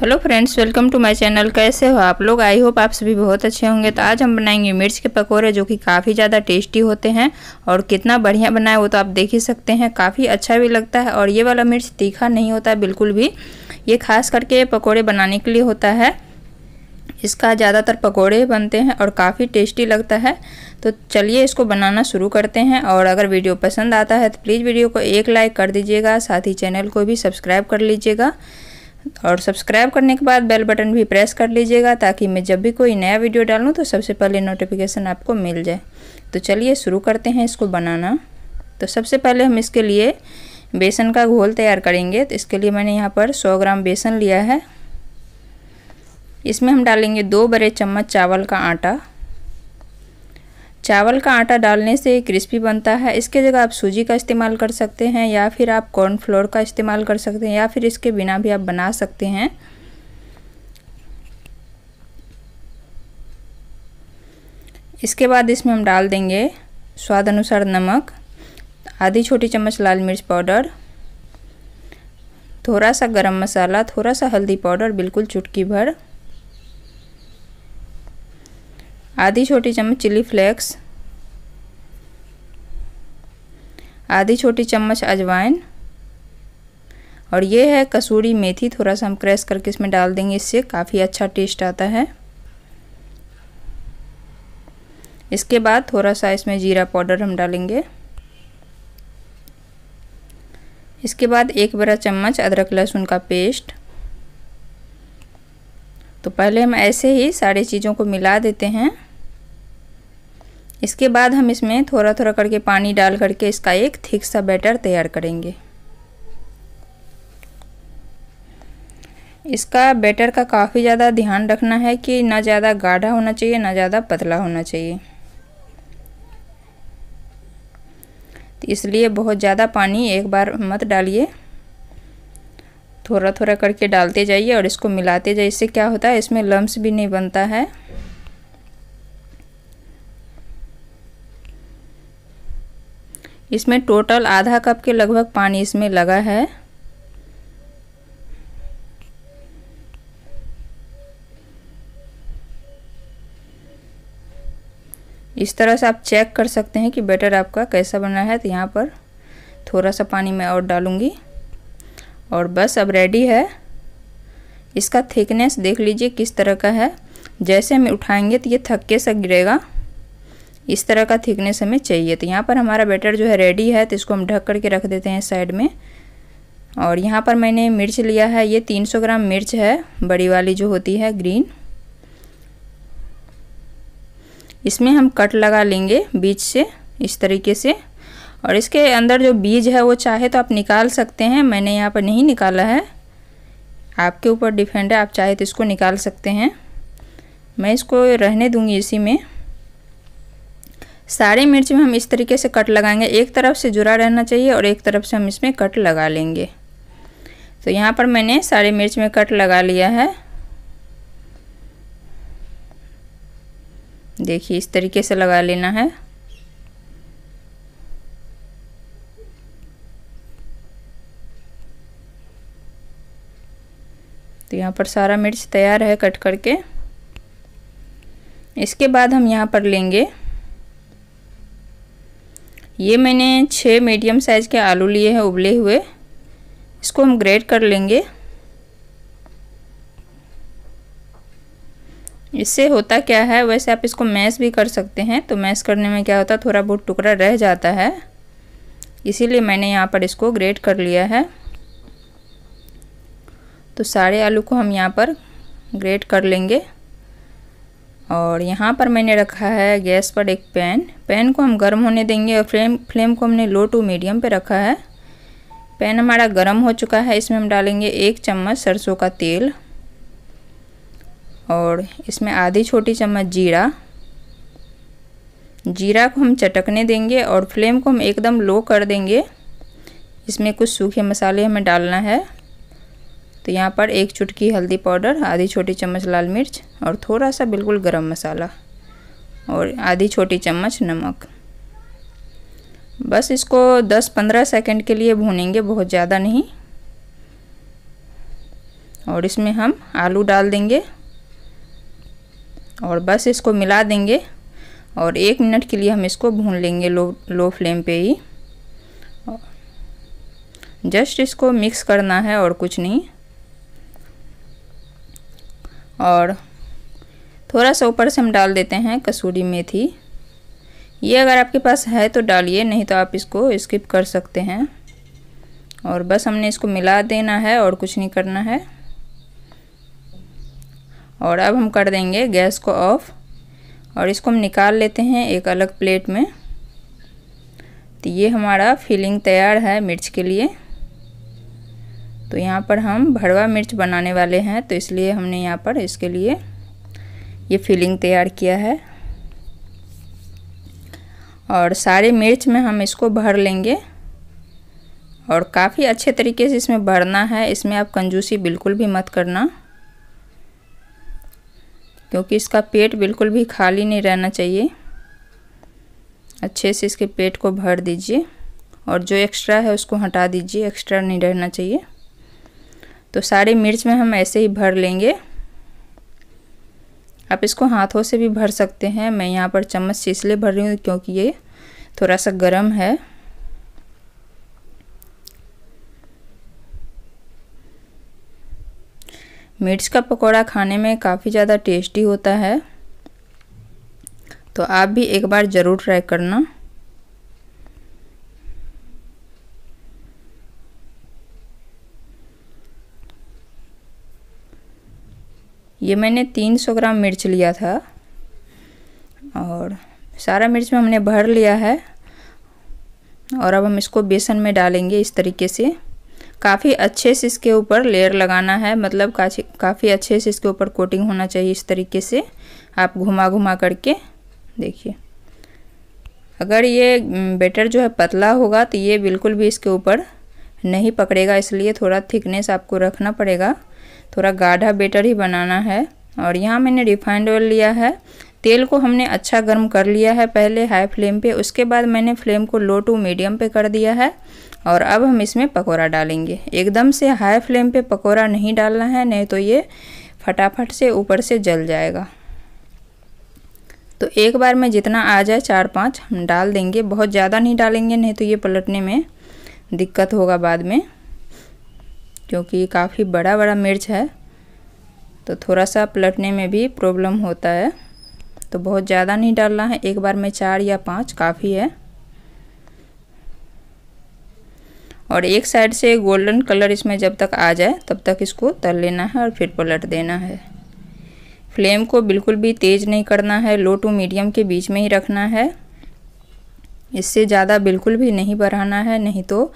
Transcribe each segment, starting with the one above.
hello friends welcome to my channel कैसे हो आप लोग आई होप आप सभी बहुत अच्छे होंगे तो आज हम बनाएंगे मिर्च के पकोड़े जो कि काफ़ी ज़्यादा टेस्टी होते हैं और कितना बढ़िया बनाए वो तो आप देख ही सकते हैं काफ़ी अच्छा भी लगता है और ये वाला मिर्च तीखा नहीं होता बिल्कुल भी ये खास करके पकौड़े बनाने के लिए होता है इसका ज़्यादातर पकौड़े बनते हैं और काफ़ी टेस्टी लगता है तो चलिए इसको बनाना शुरू करते हैं और अगर वीडियो पसंद आता है तो प्लीज़ वीडियो को एक लाइक कर दीजिएगा साथ ही चैनल को भी सब्सक्राइब कर लीजिएगा और सब्सक्राइब करने के बाद बेल बटन भी प्रेस कर लीजिएगा ताकि मैं जब भी कोई नया वीडियो डालूँ तो सबसे पहले नोटिफिकेशन आपको मिल जाए तो चलिए शुरू करते हैं इसको बनाना तो सबसे पहले हम इसके लिए बेसन का घोल तैयार करेंगे तो इसके लिए मैंने यहाँ पर 100 ग्राम बेसन लिया है इसमें हम डालेंगे दो बड़े चम्मच चावल का आटा चावल का आटा डालने से क्रिस्पी बनता है इसके जगह आप सूजी का इस्तेमाल कर सकते हैं या फिर आप कॉर्नफ्लोर का इस्तेमाल कर सकते हैं या फिर इसके बिना भी आप बना सकते हैं इसके बाद इसमें हम डाल देंगे स्वाद अनुसार नमक आधी छोटी चम्मच लाल मिर्च पाउडर थोड़ा सा गरम मसाला थोड़ा सा हल्दी पाउडर बिल्कुल चुटकी भर आधी छोटी चम्मच चिली फ्लेक्स आधी छोटी चम्मच अजवाइन और ये है कसूरी मेथी थोड़ा सा हम क्रेश करके इसमें डाल देंगे इससे काफ़ी अच्छा टेस्ट आता है इसके बाद थोड़ा सा इसमें जीरा पाउडर हम डालेंगे इसके बाद एक बड़ा चम्मच अदरक लहसुन का पेस्ट तो पहले हम ऐसे ही सारी चीज़ों को मिला देते हैं इसके बाद हम इसमें थोड़ा थोड़ा करके पानी डाल करके इसका एक थिक सा बैटर तैयार करेंगे इसका बैटर का काफ़ी ज़्यादा ध्यान रखना है कि ना ज़्यादा गाढ़ा होना चाहिए ना ज़्यादा पतला होना चाहिए तो इसलिए बहुत ज़्यादा पानी एक बार मत डालिए थोड़ा थोड़ा करके डालते जाइए और इसको मिलाते जाइए इससे क्या होता है इसमें लम्स भी नहीं बनता है इसमें टोटल आधा कप के लगभग पानी इसमें लगा है इस तरह से आप चेक कर सकते हैं कि बैटर आपका कैसा बना है तो यहाँ पर थोड़ा सा पानी मैं और डालूँगी और बस अब रेडी है इसका थिकनेस देख लीजिए किस तरह का है जैसे हम उठाएंगे तो ये थक्के सा गिरेगा इस तरह का थिकनेस हमें चाहिए तो यहाँ पर हमारा बैटर जो है रेडी है तो इसको हम ढक करके रख देते हैं साइड में और यहाँ पर मैंने मिर्च लिया है ये 300 ग्राम मिर्च है बड़ी वाली जो होती है ग्रीन इसमें हम कट लगा लेंगे बीज से इस तरीके से और इसके अंदर जो बीज है वो चाहे तो आप निकाल सकते हैं मैंने यहाँ पर नहीं निकाला है आपके ऊपर डिपेंड है आप चाहे तो इसको निकाल सकते हैं मैं इसको रहने दूँगी इसी में सारे मिर्च में हम इस तरीके से कट लगाएंगे एक तरफ से जुड़ा रहना चाहिए और एक तरफ से हम इसमें कट लगा लेंगे तो यहाँ पर मैंने सारे मिर्च में कट लगा लिया है देखिए इस तरीके से लगा लेना है तो यहाँ पर सारा मिर्च तैयार है कट करके इसके बाद हम यहाँ पर लेंगे ये मैंने छः मीडियम साइज़ के आलू लिए हैं उबले हुए इसको हम ग्रेट कर लेंगे इससे होता क्या है वैसे आप इसको मैश भी कर सकते हैं तो मैश करने में क्या होता है थोड़ा बहुत टुकड़ा रह जाता है इसीलिए मैंने यहाँ पर इसको ग्रेट कर लिया है तो सारे आलू को हम यहाँ पर ग्रेट कर लेंगे और यहाँ पर मैंने रखा है गैस पर एक पैन पैन को हम गर्म होने देंगे और फ्लेम फ्लेम को हमने लो टू मीडियम पे रखा है पैन हमारा गर्म हो चुका है इसमें हम डालेंगे एक चम्मच सरसों का तेल और इसमें आधी छोटी चम्मच जीरा जीरा को हम चटकने देंगे और फ्लेम को हम एकदम लो कर देंगे इसमें कुछ सूखे मसाले हमें डालना है तो यहाँ पर एक चुटकी हल्दी पाउडर आधी छोटी चम्मच लाल मिर्च और थोड़ा सा बिल्कुल गरम मसाला और आधी छोटी चम्मच नमक बस इसको 10-15 सेकंड के लिए भूनेंगे बहुत ज़्यादा नहीं और इसमें हम आलू डाल देंगे और बस इसको मिला देंगे और एक मिनट के लिए हम इसको भून लेंगे लो लो फ्लेम पे ही जस्ट इसको मिक्स करना है और कुछ नहीं और थोड़ा सा ऊपर से हम डाल देते हैं कसूरी मेथी ये अगर आपके पास है तो डालिए नहीं तो आप इसको स्किप कर सकते हैं और बस हमने इसको मिला देना है और कुछ नहीं करना है और अब हम कर देंगे गैस को ऑफ़ और इसको हम निकाल लेते हैं एक अलग प्लेट में तो ये हमारा फिलिंग तैयार है मिर्च के लिए तो यहाँ पर हम भड़वा मिर्च बनाने वाले हैं तो इसलिए हमने यहाँ पर इसके लिए ये फिलिंग तैयार किया है और सारे मिर्च में हम इसको भर लेंगे और काफ़ी अच्छे तरीके से इसमें भरना है इसमें आप कंजूसी बिल्कुल भी मत करना क्योंकि इसका पेट बिल्कुल भी खाली नहीं रहना चाहिए अच्छे से इसके पेट को भर दीजिए और जो एक्स्ट्रा है उसको हटा दीजिए एक्स्ट्रा नहीं रहना चाहिए तो सारे मिर्च में हम ऐसे ही भर लेंगे आप इसको हाथों से भी भर सकते हैं मैं यहाँ पर चम्मच से इसलिए भर रही हूँ क्योंकि ये थोड़ा सा गर्म है मिर्च का पकौड़ा खाने में काफ़ी ज़्यादा टेस्टी होता है तो आप भी एक बार ज़रूर ट्राई करना ये मैंने 300 ग्राम मिर्च लिया था और सारा मिर्च में हमने भर लिया है और अब हम इसको बेसन में डालेंगे इस तरीके से काफ़ी अच्छे से इसके ऊपर लेयर लगाना है मतलब काफ़ी अच्छे से इसके ऊपर कोटिंग होना चाहिए इस तरीके से आप घुमा घुमा करके देखिए अगर ये बेटर जो है पतला होगा तो ये बिल्कुल भी इसके ऊपर नहीं पकड़ेगा इसलिए थोड़ा थिकनेस आपको रखना पड़ेगा थोड़ा गाढ़ा बेटर ही बनाना है और यहाँ मैंने रिफाइंड ऑयल लिया है तेल को हमने अच्छा गर्म कर लिया है पहले हाई फ्लेम पे उसके बाद मैंने फ्लेम को लो टू मीडियम पे कर दिया है और अब हम इसमें पकोड़ा डालेंगे एकदम से हाई फ्लेम पे पकोड़ा नहीं डालना है नहीं तो ये फटाफट से ऊपर से जल जाएगा तो एक बार में जितना आ जाए चार पाँच हम डाल देंगे बहुत ज़्यादा नहीं डालेंगे नहीं तो ये पलटने में दिक्कत होगा बाद में क्योंकि काफ़ी बड़ा बड़ा मिर्च है तो थोड़ा सा पलटने में भी प्रॉब्लम होता है तो बहुत ज़्यादा नहीं डालना है एक बार में चार या पाँच काफ़ी है और एक साइड से गोल्डन कलर इसमें जब तक आ जाए तब तक इसको तल लेना है और फिर पलट देना है फ्लेम को बिल्कुल भी तेज़ नहीं करना है लो टू मीडियम के बीच में ही रखना है इससे ज़्यादा बिल्कुल भी नहीं बढ़ाना है नहीं तो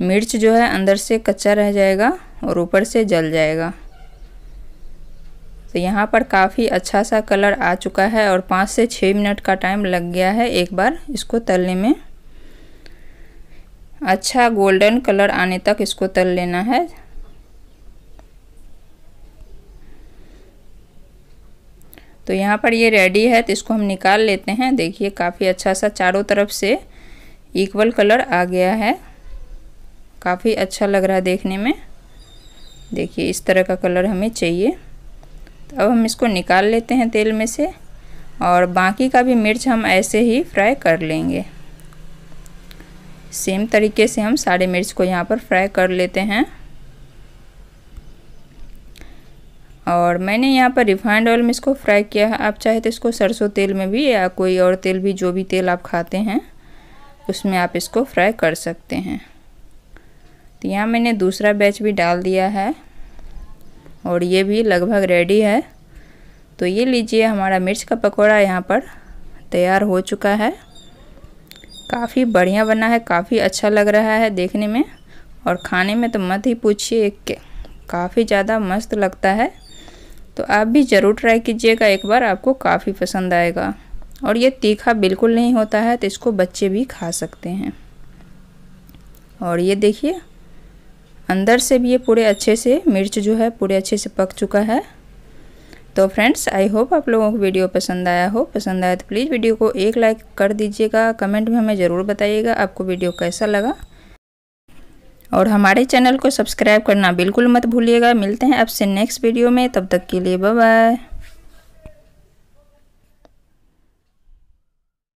मिर्च जो है अंदर से कच्चा रह जाएगा और ऊपर से जल जाएगा तो यहाँ पर काफ़ी अच्छा सा कलर आ चुका है और पाँच से छः मिनट का टाइम लग गया है एक बार इसको तलने में अच्छा गोल्डन कलर आने तक इसको तल लेना है तो यहाँ पर ये रेडी है तो इसको हम निकाल लेते हैं देखिए काफ़ी अच्छा सा चारों तरफ से इक्वल कलर आ गया है काफ़ी अच्छा लग रहा है देखने में देखिए इस तरह का कलर हमें चाहिए तो अब हम इसको निकाल लेते हैं तेल में से और बाकी का भी मिर्च हम ऐसे ही फ्राई कर लेंगे सेम तरीके से हम सारे मिर्च को यहाँ पर फ्राई कर लेते हैं और मैंने यहाँ पर रिफाइंड ऑयल में इसको फ्राई किया है आप चाहे तो इसको सरसों तेल में भी या कोई और तेल भी जो भी तेल आप खाते हैं उसमें आप इसको फ्राई कर सकते हैं तो यहाँ मैंने दूसरा बैच भी डाल दिया है और ये भी लगभग रेडी है तो ये लीजिए हमारा मिर्च का पकौड़ा यहाँ पर तैयार हो चुका है काफ़ी बढ़िया बना है काफ़ी अच्छा लग रहा है देखने में और खाने में तो मत ही पूछिए काफ़ी ज़्यादा मस्त लगता है तो आप भी ज़रूर ट्राई कीजिएगा एक बार आपको काफ़ी पसंद आएगा और ये तीखा बिल्कुल नहीं होता है तो इसको बच्चे भी खा सकते हैं और ये देखिए अंदर से भी ये पूरे अच्छे से मिर्च जो है पूरे अच्छे से पक चुका है तो फ्रेंड्स आई होप आप लोगों को वीडियो पसंद आया हो पसंद आया तो प्लीज़ वीडियो को एक लाइक कर दीजिएगा कमेंट में हमें ज़रूर बताइएगा आपको वीडियो कैसा लगा और हमारे चैनल को सब्सक्राइब करना बिल्कुल मत भूलिएगा मिलते हैं आपसे नेक्स्ट वीडियो में तब तक के लिए बाय